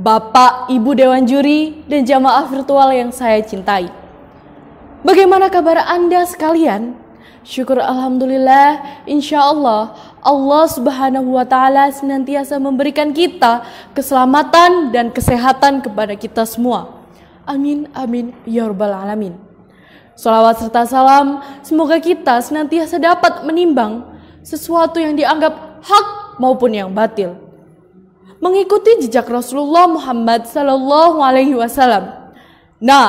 Bapak, Ibu Dewan Juri, dan jamaah virtual yang saya cintai. Bagaimana kabar Anda sekalian? Syukur Alhamdulillah, insya Allah Allah Subhanahu wa Ta'ala senantiasa memberikan kita keselamatan dan kesehatan kepada kita semua. Amin, amin, ya Rabbal 'Alamin. Salawat serta salam, semoga kita senantiasa dapat menimbang sesuatu yang dianggap hak maupun yang batil mengikuti jejak Rasulullah Muhammad Sallallahu Alaihi Wasallam. Nah,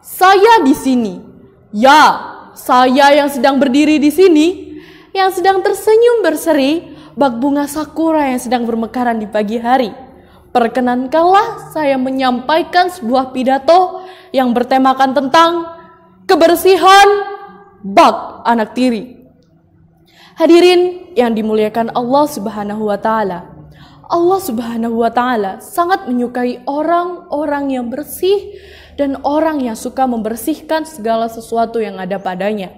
saya di sini, ya, saya yang sedang berdiri di sini, yang sedang tersenyum berseri, bak bunga sakura yang sedang bermekaran di pagi hari. Perkenankanlah saya menyampaikan sebuah pidato yang bertemakan tentang kebersihan bak anak tiri. Hadirin yang dimuliakan Allah Subhanahu wa taala. Allah Subhanahu wa Ta'ala sangat menyukai orang-orang yang bersih dan orang yang suka membersihkan segala sesuatu yang ada padanya.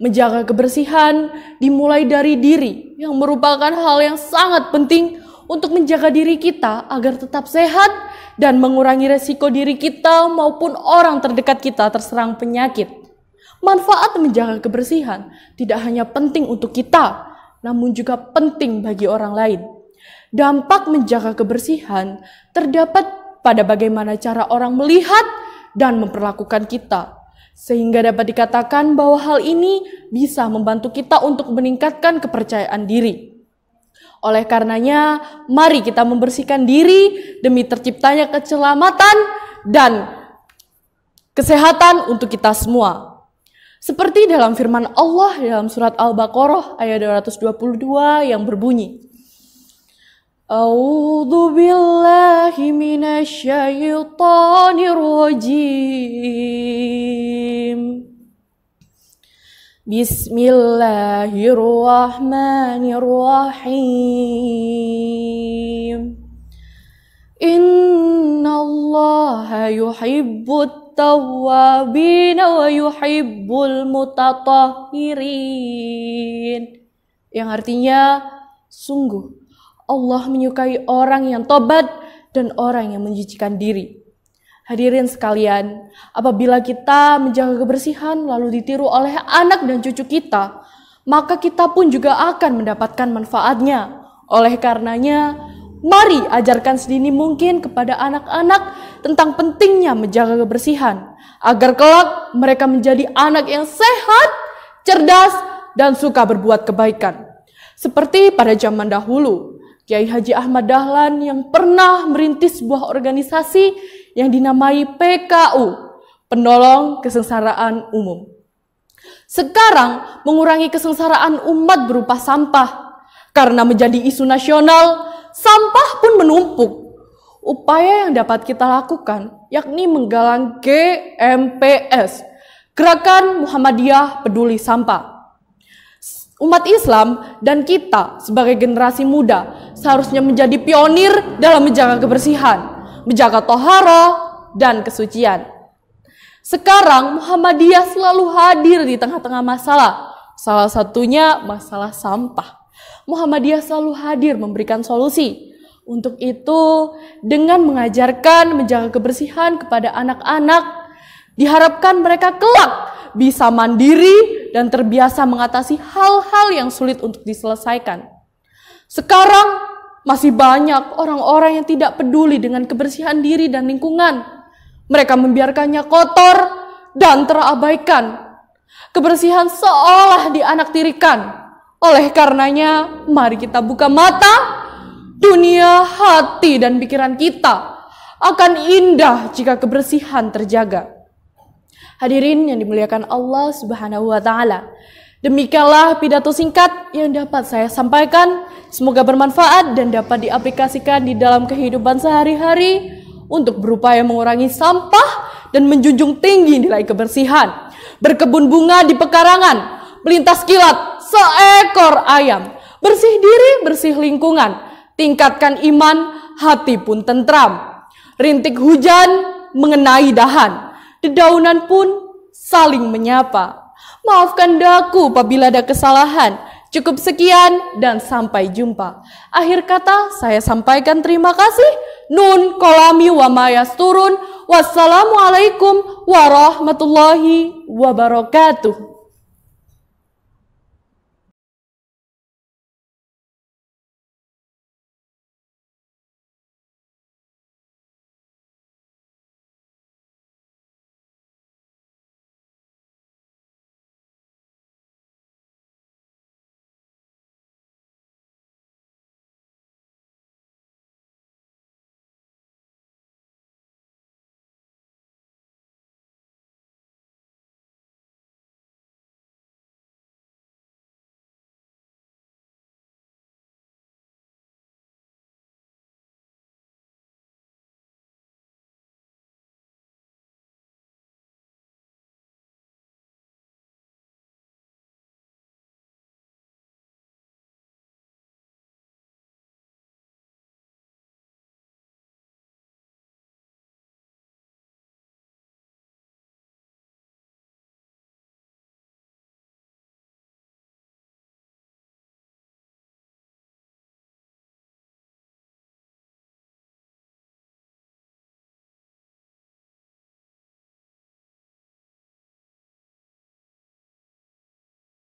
Menjaga kebersihan dimulai dari diri, yang merupakan hal yang sangat penting untuk menjaga diri kita agar tetap sehat dan mengurangi resiko diri kita maupun orang terdekat kita terserang penyakit. Manfaat menjaga kebersihan tidak hanya penting untuk kita, namun juga penting bagi orang lain. Dampak menjaga kebersihan terdapat pada bagaimana cara orang melihat dan memperlakukan kita, sehingga dapat dikatakan bahwa hal ini bisa membantu kita untuk meningkatkan kepercayaan diri. Oleh karenanya, mari kita membersihkan diri demi terciptanya keselamatan dan kesehatan untuk kita semua. Seperti dalam firman Allah dalam surat Al-Baqarah ayat 222 yang berbunyi, أعوذ بالله من الشيطان الرجيم بسم الله الرحمن الرحيم إن الله يحب التوابين ويحب المتطهرين yang artinya sungguh Allah menyukai orang yang tobat dan orang yang menjijikan diri. Hadirin sekalian, apabila kita menjaga kebersihan lalu ditiru oleh anak dan cucu kita, maka kita pun juga akan mendapatkan manfaatnya. Oleh karenanya, mari ajarkan sedini mungkin kepada anak-anak tentang pentingnya menjaga kebersihan, agar kelak mereka menjadi anak yang sehat, cerdas, dan suka berbuat kebaikan. Seperti pada zaman dahulu, Kiai Haji Ahmad Dahlan yang pernah merintis sebuah organisasi yang dinamai PKU, Penolong Kesengsaraan Umum. Sekarang mengurangi kesengsaraan umat berupa sampah. Karena menjadi isu nasional, sampah pun menumpuk. Upaya yang dapat kita lakukan yakni menggalang GMPS, Gerakan Muhammadiyah Peduli Sampah umat Islam dan kita sebagai generasi muda seharusnya menjadi pionir dalam menjaga kebersihan, menjaga tohara dan kesucian. Sekarang Muhammadiyah selalu hadir di tengah-tengah masalah. Salah satunya masalah sampah. Muhammadiyah selalu hadir memberikan solusi. Untuk itu, dengan mengajarkan menjaga kebersihan kepada anak-anak, diharapkan mereka kelak bisa mandiri dan terbiasa mengatasi hal-hal yang sulit untuk diselesaikan. Sekarang masih banyak orang-orang yang tidak peduli dengan kebersihan diri dan lingkungan. Mereka membiarkannya kotor dan terabaikan. Kebersihan seolah dianaktirikan. Oleh karenanya, mari kita buka mata, dunia, hati, dan pikiran kita akan indah jika kebersihan terjaga. Hadirin yang dimuliakan Allah Subhanahu wa Ta'ala, Demikianlah pidato singkat yang dapat saya sampaikan. Semoga bermanfaat dan dapat diaplikasikan di dalam kehidupan sehari-hari untuk berupaya mengurangi sampah dan menjunjung tinggi nilai kebersihan. Berkebun bunga di pekarangan, melintas kilat seekor ayam. Bersih diri, bersih lingkungan. Tingkatkan iman, hati pun tentram. Rintik hujan mengenai dahan, dedaunan pun saling menyapa. Maafkan daku apabila ada kesalahan. Cukup sekian dan sampai jumpa. Akhir kata saya sampaikan terima kasih. Nun kolami wa mayas turun. Wassalamualaikum warahmatullahi wabarakatuh.